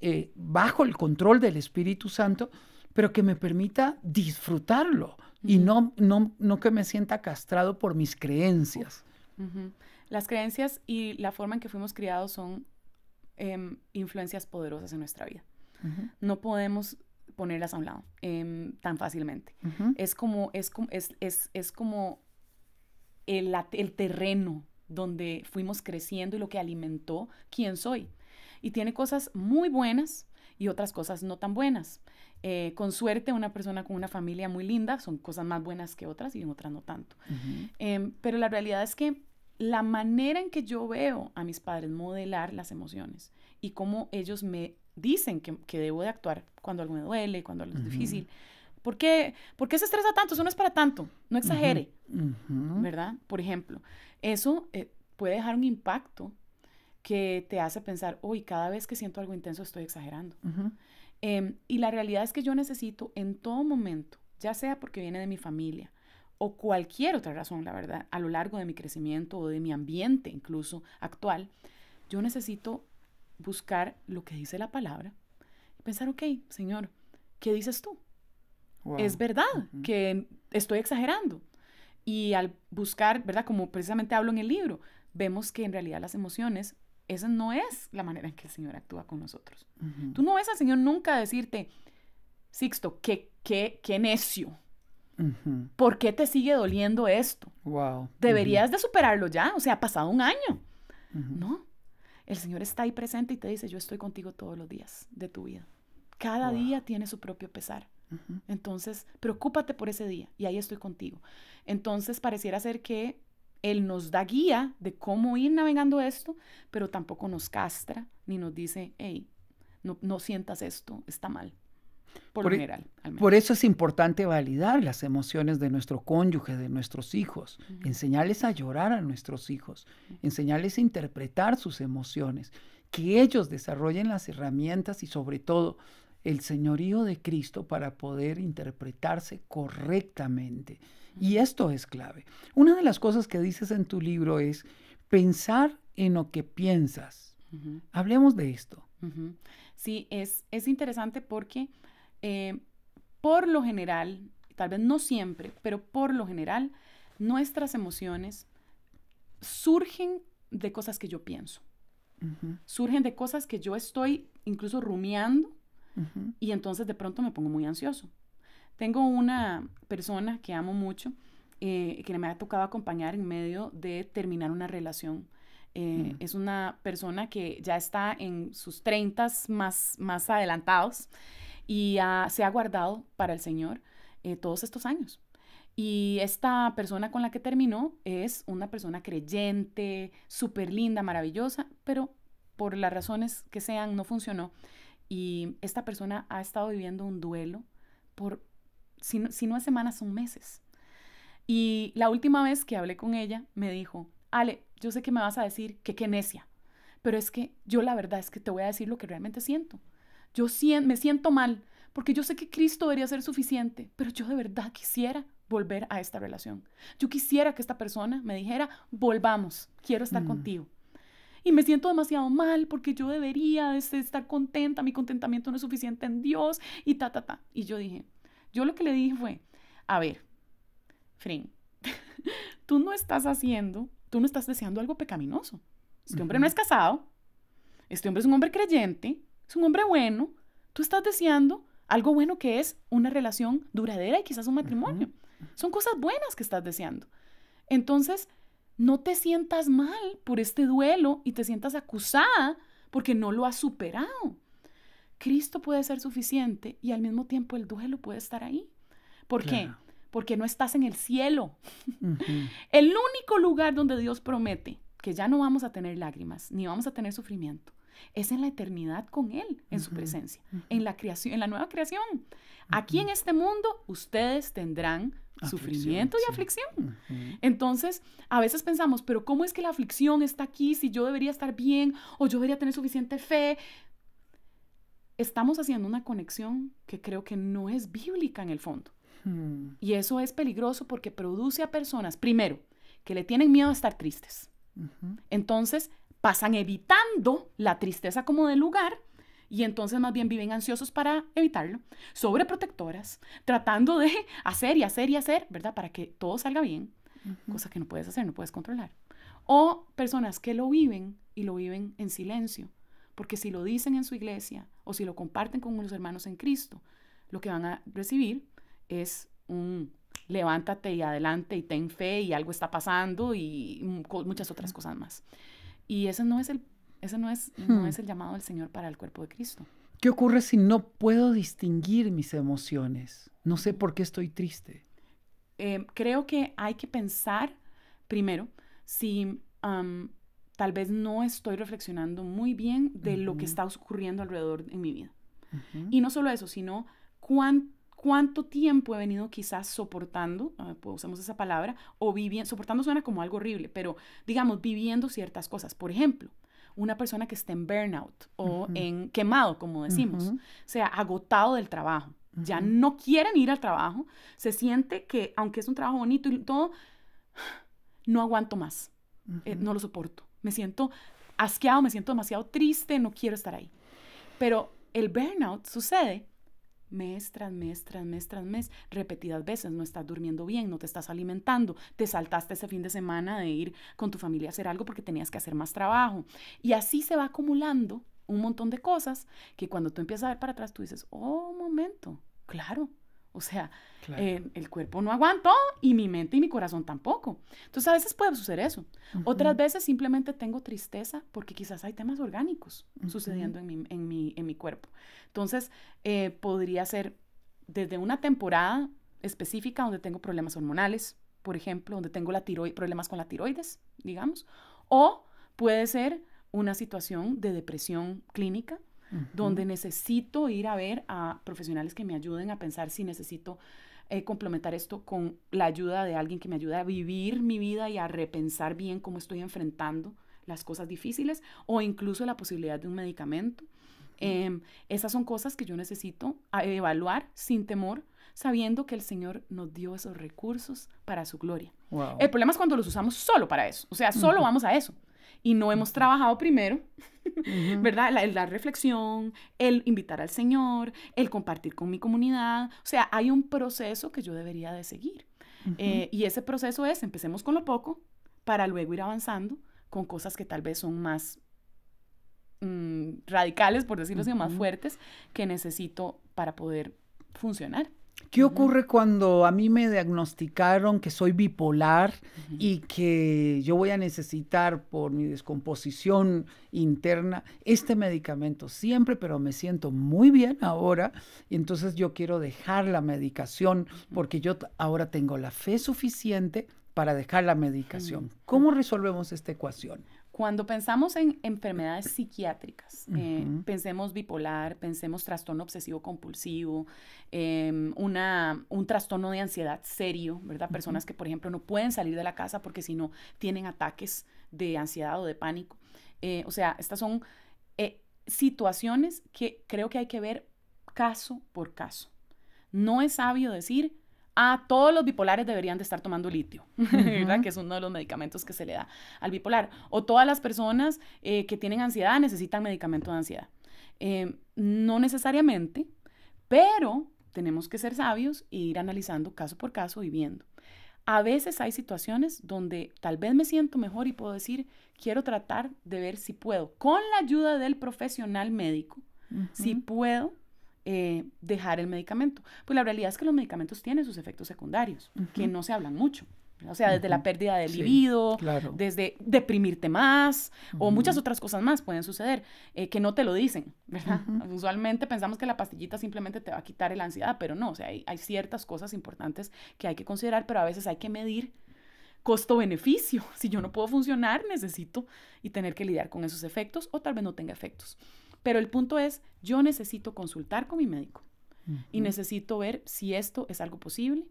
eh, bajo el control del Espíritu Santo, pero que me permita disfrutarlo, y no, no, que me sienta castrado por mis creencias. Las creencias y la forma en que fuimos criados son em, influencias poderosas en nuestra vida. No podemos ponerlas a un lado em, tan fácilmente. Es como, es, es, es, como el, el, terreno donde fuimos creciendo y lo que alimentó quién soy. Y tiene cosas muy buenas y otras cosas no tan buenas. Eh, con suerte, una persona con una familia muy linda, son cosas más buenas que otras y en otras no tanto. Em, pero la realidad es que la manera en que yo veo a mis padres modelar las emociones y cómo ellos me dicen que, debo de actuar cuando algo me duele, cuando algo es difícil. ¿Por qué, se estresa tanto? Eso no es para tanto. No exagere, ¿verdad? Por ejemplo, eso eh, puede dejar un impacto que te hace pensar, hoy cada vez que siento algo intenso estoy exagerando. Em, y la realidad es que yo necesito en todo momento, ya sea porque viene de mi familia o cualquier otra razón, la verdad, a lo largo de mi crecimiento o de mi ambiente incluso actual, yo necesito buscar lo que dice la palabra y pensar, ok, Señor, ¿qué dices tú? Es verdad que estoy exagerando. Y al buscar, ¿verdad? Como precisamente hablo en el libro, vemos que en realidad las emociones esa no es la manera en que el Señor actúa con nosotros. Tú no ves al Señor nunca decirte, Sixto, qué, qué, qué necio. ¿Por qué te sigue doliendo esto? Wow. Deberías de superarlo ya, o sea, ha pasado un año. No, el Señor está ahí presente y te dice, yo estoy contigo todos los días de tu vida. Cada día tiene su propio pesar. Entonces, preocúpate por ese día y ahí estoy contigo. Entonces, pareciera ser que él nos da guía de cómo ir navegando esto, pero tampoco nos castra ni nos dice, hey, no, sientas esto, está mal. Por, e- general, por, eso es importante validar las emociones de nuestro cónyuge, de nuestros hijos, enseñarles a llorar a nuestros hijos, enseñarles a interpretar sus emociones, que ellos desarrollen las herramientas y sobre todo el señorío de Cristo para poder interpretarse correctamente. Y esto es clave. Una de las cosas que dices en tu libro es pensar en lo que piensas. Hablemos de esto. Sí, es, es interesante porque eh, por lo general, tal vez no siempre, pero por lo general, nuestras emociones surgen de cosas que yo pienso. Surgen de cosas que yo estoy incluso rumiando y entonces de pronto me pongo muy ansioso. Tengo una persona que amo mucho, eh, que me ha tocado acompañar en medio de terminar una relación. Eh, mm. Es una persona que ya está en sus 30 más, más adelantados y se ha guardado para el Señor eh, todos estos años. Y esta persona con la que terminó es una persona creyente, súper linda, maravillosa, pero por las razones que sean no funcionó. Y esta persona ha estado viviendo un duelo por si no, es semanas, son meses. Y la última vez que hablé con ella, me dijo, Ale, yo sé que me vas a decir que qué necia, pero es que yo la verdad es que te voy a decir lo que realmente siento. Yo me siento mal, porque yo sé que Cristo debería ser suficiente, pero yo de verdad quisiera volver a esta relación. Yo quisiera que esta persona me dijera, volvamos, quiero estar mm. contigo. Y me siento demasiado mal porque yo debería estar contenta, mi contentamiento no es suficiente en Dios y ta, ta, ta. Y yo dije, yo lo que le dije fue, a ver, Fring, tú no estás haciendo, tú no estás deseando algo pecaminoso. Este hombre no es casado, este hombre es un hombre creyente, es un hombre bueno, tú estás deseando algo bueno que es una relación duradera y quizás un matrimonio. Son cosas buenas que estás deseando. Entonces, no te sientas mal por este duelo y te sientas acusada porque no lo has superado. Cristo puede ser suficiente y al mismo tiempo el duelo puede estar ahí. ¿Por qué? Porque no estás en el cielo. El único lugar donde Dios promete que ya no vamos a tener lágrimas, ni vamos a tener sufrimiento, es en la eternidad con Él, en su presencia, en la creación, en la nueva creación. Aquí en este mundo ustedes tendrán sufrimiento y aflicción. Entonces, a veces pensamos, pero ¿cómo es que la aflicción está aquí si yo debería estar bien o yo debería tener suficiente fe? estamos haciendo una conexión que creo que no es bíblica en el fondo. Hmm. Y eso es peligroso porque produce a personas, primero, que le tienen miedo a estar tristes. Entonces, pasan evitando la tristeza como de lugar y entonces más bien viven ansiosos para evitarlo, sobreprotectoras, tratando de hacer y hacer y hacer, ¿verdad? Para que todo salga bien, cosa que no puedes hacer, no puedes controlar. O personas que lo viven y lo viven en silencio, porque si lo dicen en su iglesia o si lo comparten con unos hermanos en Cristo, lo que van a recibir es un levántate y adelante y ten fe y algo está pasando y mm, muchas otras cosas más. Y ese no es el, ese no es, hmm. es el llamado del Señor para el cuerpo de Cristo. ¿Qué ocurre si no puedo distinguir mis emociones? No sé por qué estoy triste. Eh, creo que hay que pensar primero si tal vez no estoy reflexionando muy bien de lo que está ocurriendo alrededor en mi vida. Y no solo eso, sino cuánto tiempo he venido quizás soportando, ah, pues, usamos esa palabra, o viviendo, soportando suena como algo horrible, pero digamos viviendo ciertas cosas. Por ejemplo, una persona que está en burnout o en quemado, como decimos, o sea, agotado del trabajo, ya no quieren ir al trabajo, se siente que aunque es un trabajo bonito y todo, no aguanto más, eh, no lo soporto me siento asqueado, me siento demasiado triste, no quiero estar ahí. Pero el burnout sucede mes tras mes, tras mes, tras mes, repetidas veces, no estás durmiendo bien, no te estás alimentando, te saltaste ese fin de semana de ir con tu familia a hacer algo porque tenías que hacer más trabajo. Y así se va acumulando un montón de cosas que cuando tú empiezas a ver para atrás, tú dices, oh, momento, claro, o sea, em, el cuerpo no aguantó y mi mente y mi corazón tampoco. Entonces a veces puede suceder eso. Otras veces simplemente tengo tristeza porque quizás hay temas orgánicos sucediendo en mi, cuerpo. Entonces eh, podría ser desde una temporada específica donde tengo problemas hormonales, por ejemplo, donde tengo la problemas con la tiroides, digamos, o puede ser una situación de depresión clínica donde necesito ir a ver a profesionales que me ayuden a pensar si necesito eh, complementar esto con la ayuda de alguien que me ayude a vivir mi vida y a repensar bien cómo estoy enfrentando las cosas difíciles o incluso la posibilidad de un medicamento. Em, esas son cosas que yo necesito evaluar sin temor, sabiendo que el Señor nos dio esos recursos para su gloria. El problema es cuando los usamos solo para eso, o sea, solo vamos a eso y no hemos trabajado primero, ¿verdad? La, la, reflexión, el invitar al Señor, el compartir con mi comunidad. O sea, hay un proceso que yo debería de seguir. Eh, y ese proceso es, empecemos con lo poco para luego ir avanzando con cosas que tal vez son más mm, radicales, por decirlo así, más fuertes, que necesito para poder funcionar. ¿Qué ocurre cuando a mí me diagnosticaron que soy bipolar y que yo voy a necesitar por mi descomposición interna este medicamento siempre, pero me siento muy bien ahora y entonces yo quiero dejar la medicación porque yo ahora tengo la fe suficiente para dejar la medicación. ¿Cómo resolvemos esta ecuación? Cuando pensamos en enfermedades psiquiátricas, eh, pensemos bipolar, pensemos trastorno obsesivo compulsivo, em, un trastorno de ansiedad serio, ¿verdad? Personas que, por ejemplo, no pueden salir de la casa porque si no tienen ataques de ansiedad o de pánico. Eh, o sea, estas son eh, situaciones que creo que hay que ver caso por caso. No es sabio decir, ah, todos los bipolares deberían de estar tomando litio, Que es uno de los medicamentos que se le da al bipolar. O todas las personas eh, que tienen ansiedad necesitan medicamento de ansiedad. Em, no necesariamente, pero tenemos que ser sabios e ir analizando caso por caso y viendo. A veces hay situaciones donde tal vez me siento mejor y puedo decir, quiero tratar de ver si puedo, con la ayuda del profesional médico, si puedo eh, dejar el medicamento. Pues la realidad es que los medicamentos tienen sus efectos secundarios, que no se hablan mucho. O sea, desde la pérdida del libido, desde deprimirte más o muchas otras cosas más pueden suceder eh, que no te lo dicen, Usualmente pensamos que la pastillita simplemente te va a quitar la ansiedad, pero no, o sea, hay, hay ciertas cosas importantes que hay que considerar, pero a veces hay que medir costo-beneficio. Si yo no puedo funcionar, necesito y tener que lidiar con esos efectos o tal vez no tenga efectos. Pero el punto es, yo necesito consultar con mi médico y necesito ver si esto es algo posible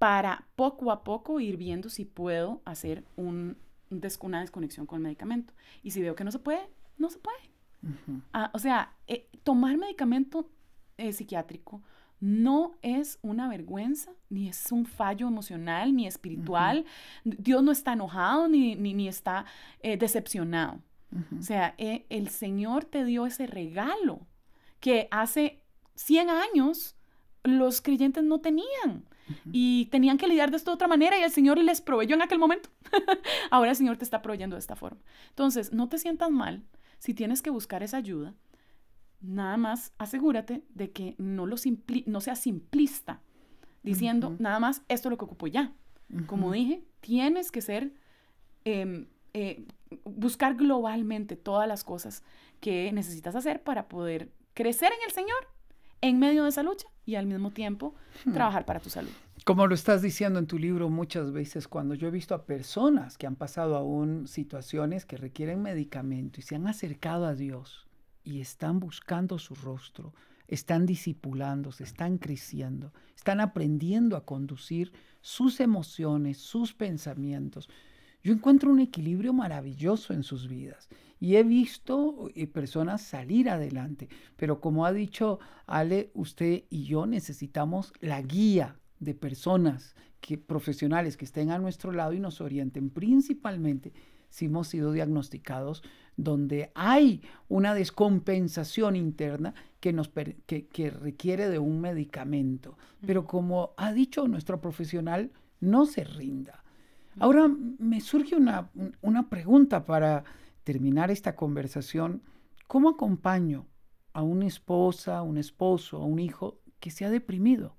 para poco a poco ir viendo si puedo hacer una desconexión con el medicamento. Y si veo que no se puede, no se puede. Ah, o sea, eh, tomar medicamento eh, psiquiátrico no es una vergüenza, ni es un fallo emocional, ni espiritual. Dios no está enojado, ni, ni, está eh, decepcionado. O sea, eh, el Señor te dio ese regalo que hace 100 años los creyentes no tenían. Y tenían que lidiar de esto de otra manera y el Señor les proveyó en aquel momento. Ahora el Señor te está proveyendo de esta forma. Entonces, no te sientas mal si tienes que buscar esa ayuda. Nada más asegúrate de que no, lo no sea simplista diciendo nada más esto es lo que ocupo ya. Como dije, tienes que ser em, eh, buscar globalmente todas las cosas que necesitas hacer para poder crecer en el Señor en medio de esa lucha y al mismo tiempo hmm. trabajar para tu salud. Como lo estás diciendo en tu libro muchas veces, cuando yo he visto a personas que han pasado aún situaciones que requieren medicamento y se han acercado a Dios y están buscando su rostro, están disipulándose, están creciendo, están aprendiendo a conducir sus emociones, sus pensamientos, yo encuentro un equilibrio maravilloso en sus vidas y he visto eh, personas salir adelante. Pero como ha dicho Ale, usted y yo necesitamos la guía de personas que, profesionales que estén a nuestro lado y nos orienten principalmente si hemos sido diagnosticados donde hay una descompensación interna que, nos, que requiere de un medicamento. Pero como ha dicho nuestro profesional, no se rinda Ahora me surge una, pregunta para terminar esta conversación. ¿Cómo acompaño a una esposa, un esposo, a un hijo que se ha deprimido,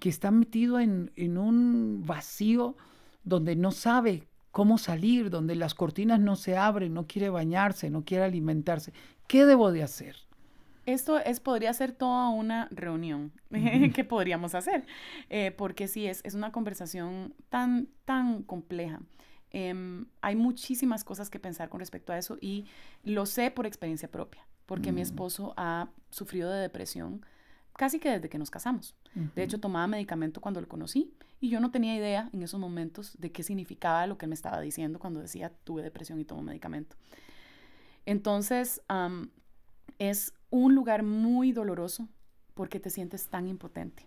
que está metido en, en, un vacío donde no sabe cómo salir, donde las cortinas no se abren, no quiere bañarse, no quiere alimentarse? ¿Qué debo de hacer? Esto es, podría ser toda una reunión que podríamos hacer, eh, porque sí, es, es una conversación tan, tan compleja. Em, hay muchísimas cosas que pensar con respecto a eso y lo sé por experiencia propia, porque mi mm. esposo ha sufrido de depresión casi que desde que nos casamos. De hecho, tomaba medicamento cuando lo conocí y yo no tenía idea en esos momentos de qué significaba lo que me estaba diciendo cuando decía tuve depresión y tomo medicamento. Entonces, es un lugar muy doloroso porque te sientes tan impotente.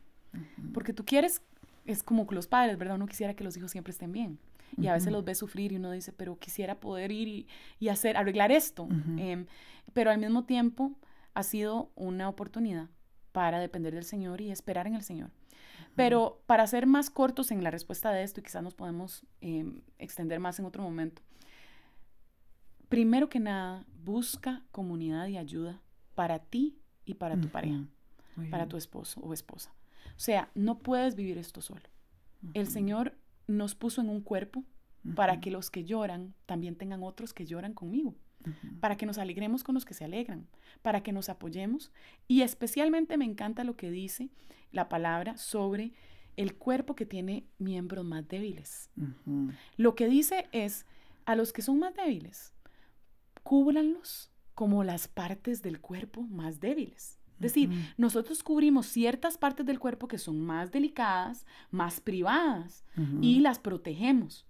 Porque tú quieres, es como que los padres, ¿verdad? Uno quisiera que los hijos siempre estén bien. Y a veces los ves sufrir y uno dice, pero quisiera poder ir y, hacer, arreglar esto. Em, pero al mismo tiempo ha sido una oportunidad para depender del Señor y esperar en el Señor. Pero para ser más cortos en la respuesta de esto, y quizás nos podemos em, extender más en otro momento, primero que nada, busca comunidad y ayuda para ti y para tu pareja, para tu esposo o esposa. O sea, no puedes vivir esto solo. El Señor nos puso en un cuerpo para que los que lloran también tengan otros que lloran conmigo, para que nos alegremos con los que se alegran, para que nos apoyemos. Y especialmente me encanta lo que dice la palabra sobre el cuerpo que tiene miembros más débiles. Lo que dice es, a los que son más débiles, cúbranlos como las partes del cuerpo más débiles. Es decir, nosotros cubrimos ciertas partes del cuerpo que son más delicadas, más privadas, y las protegemos.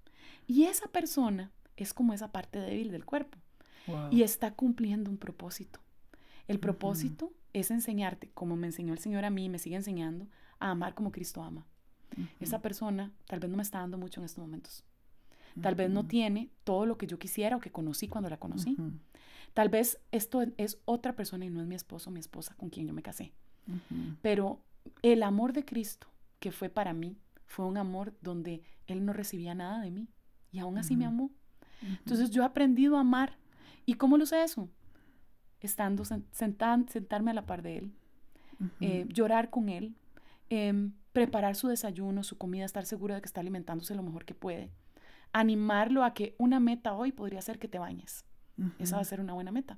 Y esa persona es como esa parte débil del cuerpo. Y está cumpliendo un propósito. El propósito es enseñarte, como me enseñó el Señor a mí, y me sigue enseñando, a amar como Cristo ama. Esa persona tal vez no me está dando mucho en estos momentos. Tal vez no tiene todo lo que yo quisiera o que conocí cuando la conocí. Tal vez esto es otra persona y no es mi esposo o mi esposa con quien yo me casé. Pero el amor de Cristo, que fue para mí, fue un amor donde Él no recibía nada de mí y aún así me amó. Entonces yo he aprendido a amar. ¿Y cómo lo sé eso? Estando sentarme a la par de Él, eh, llorar con Él, em, preparar su desayuno, su comida, estar segura de que está alimentándose lo mejor que puede, animarlo a que una meta hoy podría ser que te bañes. Esa va a ser una buena meta.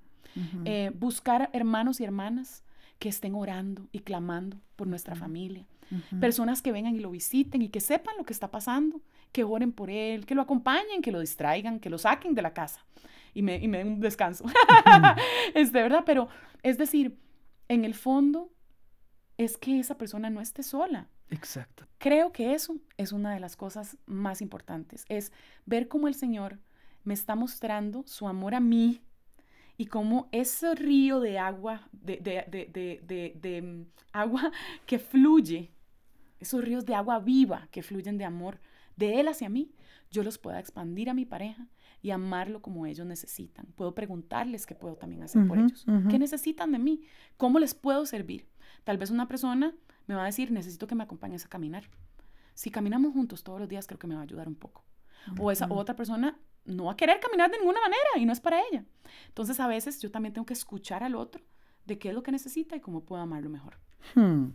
Eh, buscar hermanos y hermanas que estén orando y clamando por nuestra familia. Personas que vengan y lo visiten y que sepan lo que está pasando, que oren por él, que lo acompañen, que lo distraigan, que lo saquen de la casa y me, y me den un descanso. es de verdad, pero es decir, en el fondo es que esa persona no esté sola. Exacto. Creo que eso es una de las cosas más importantes, es ver cómo el Señor me está mostrando su amor a mí y cómo ese río de agua, de, mm, agua que fluye, esos ríos de agua viva que fluyen de amor de Él hacia mí, yo los pueda expandir a mi pareja y amarlo como ellos necesitan. Puedo preguntarles qué puedo también hacer por ellos. ¿Qué necesitan de mí? ¿Cómo les puedo servir? Tal vez una persona me va a decir, necesito que me acompañes a caminar. Si caminamos juntos todos los días, creo que me va a ayudar un poco. O esa otra persona no va a querer caminar de ninguna manera y no es para ella. Entonces, a veces yo también tengo que escuchar al otro de qué es lo que necesita y cómo puedo amarlo mejor. Hmm.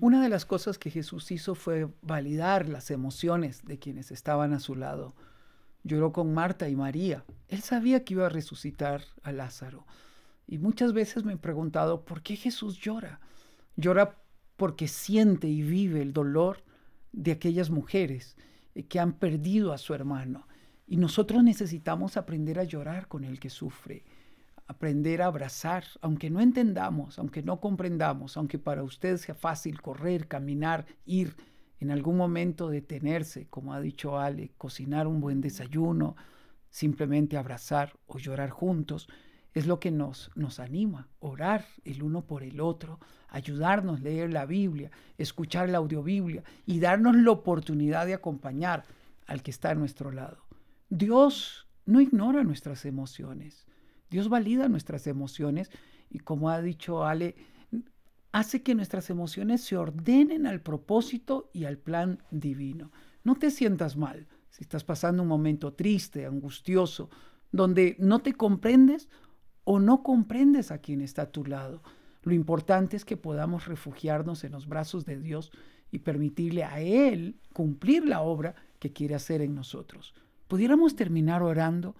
Una de las cosas que Jesús hizo fue validar las emociones de quienes estaban a su lado. Lloró con Marta y María. Él sabía que iba a resucitar a Lázaro. Y muchas veces me he preguntado, ¿por qué Jesús llora? llora porque siente y vive el dolor de aquellas mujeres eh, que han perdido a su hermano. Y nosotros necesitamos aprender a llorar con el que sufre, aprender a abrazar, aunque no entendamos, aunque no comprendamos, aunque para usted sea fácil correr, caminar, ir, en algún momento detenerse, como ha dicho Ale, cocinar un buen desayuno, simplemente abrazar o llorar juntos es lo que nos, nos anima, orar el uno por el otro, ayudarnos, a leer la Biblia, escuchar la audiobiblia y darnos la oportunidad de acompañar al que está a nuestro lado. Dios no ignora nuestras emociones, Dios valida nuestras emociones y como ha dicho Ale, hace que nuestras emociones se ordenen al propósito y al plan divino. No te sientas mal si estás pasando un momento triste, angustioso, donde no te comprendes o no comprendes a quien está a tu lado. Lo importante es que podamos refugiarnos en los brazos de Dios y permitirle a Él cumplir la obra que quiere hacer en nosotros. Pudiéramos terminar orando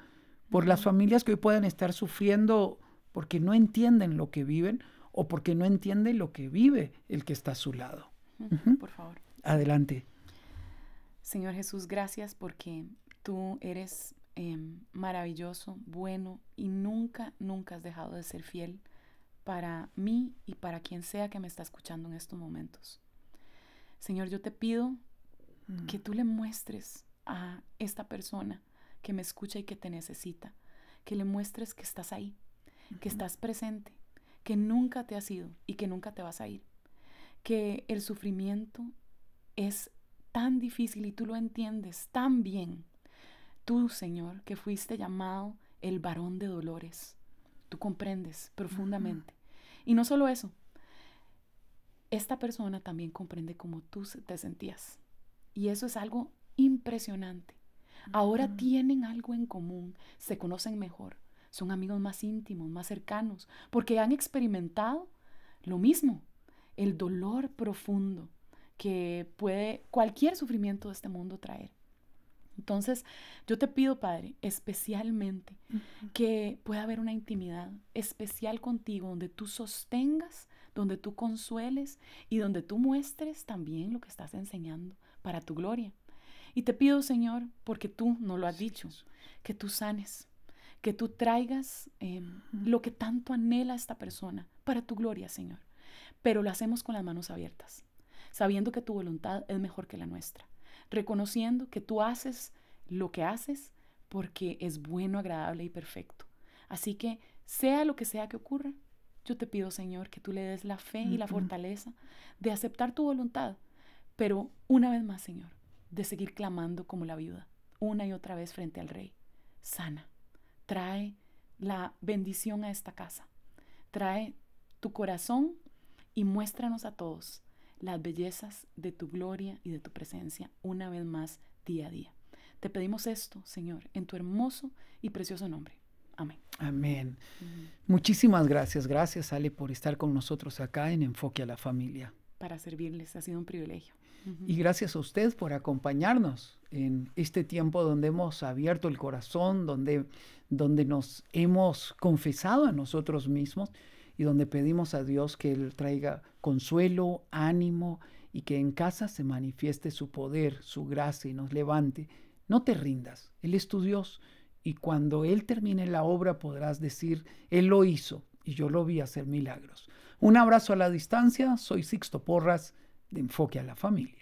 por las familias que hoy puedan estar sufriendo porque no entienden lo que viven o porque no entiende lo que vive el que está a su lado. Por favor. Adelante. Señor Jesús, gracias porque tú eres Em, maravilloso, bueno y nunca, nunca has dejado de ser fiel para mí y para quien sea que me está escuchando en estos momentos. Señor, yo te pido mm. que tú le muestres a esta persona que me escucha y que te necesita, que le muestres que estás ahí, que estás presente, que nunca te has ido y que nunca te vas a ir, que el sufrimiento es tan difícil y tú lo entiendes tan bien Tú, Señor, que fuiste llamado el varón de dolores, tú comprendes profundamente. Y no solo eso, esta persona también comprende cómo tú te sentías. Y eso es algo impresionante. Ahora tienen algo en común, se conocen mejor, son amigos más íntimos, más cercanos, porque han experimentado lo mismo, el dolor profundo que puede cualquier sufrimiento de este mundo traer. Entonces, yo te pido, Padre, especialmente que pueda haber una intimidad especial contigo donde tú sostengas, donde tú consueles y donde tú muestres también lo que estás enseñando para tu gloria. Y te pido, Señor, porque tú no lo has dicho, que tú sanes, que tú traigas em, lo que tanto anhela esta persona para tu gloria, Señor. Pero lo hacemos con las manos abiertas, sabiendo que tu voluntad es mejor que la nuestra reconociendo que tú haces lo que haces porque es bueno, agradable y perfecto. Así que sea lo que sea que ocurra, yo te pido, Señor, que tú le des la fe y la fortaleza de aceptar tu voluntad, pero una vez más, Señor, de seguir clamando como la viuda, una y otra vez frente al Rey. Sana, trae la bendición a esta casa, trae tu corazón y muéstranos a todos las bellezas de tu gloria y de tu presencia una vez más día a día. Te pedimos esto, Señor, en tu hermoso y precioso nombre. Amén. Amén. Muchísimas gracias. Gracias, Ale, por estar con nosotros acá en Enfoque a la Familia. Para servirles, ha sido un privilegio. Y gracias a usted por acompañarnos en este tiempo donde hemos abierto el corazón, donde, donde nos hemos confesado a nosotros mismos y donde pedimos a Dios que Él traiga consuelo, ánimo y que en casa se manifieste su poder, su gracia y nos levante. No te rindas, Él es tu Dios y cuando Él termine la obra podrás decir, Él lo hizo y yo lo vi hacer milagros. Un abrazo a la distancia, soy Sixto Porras de Enfoque a la Familia.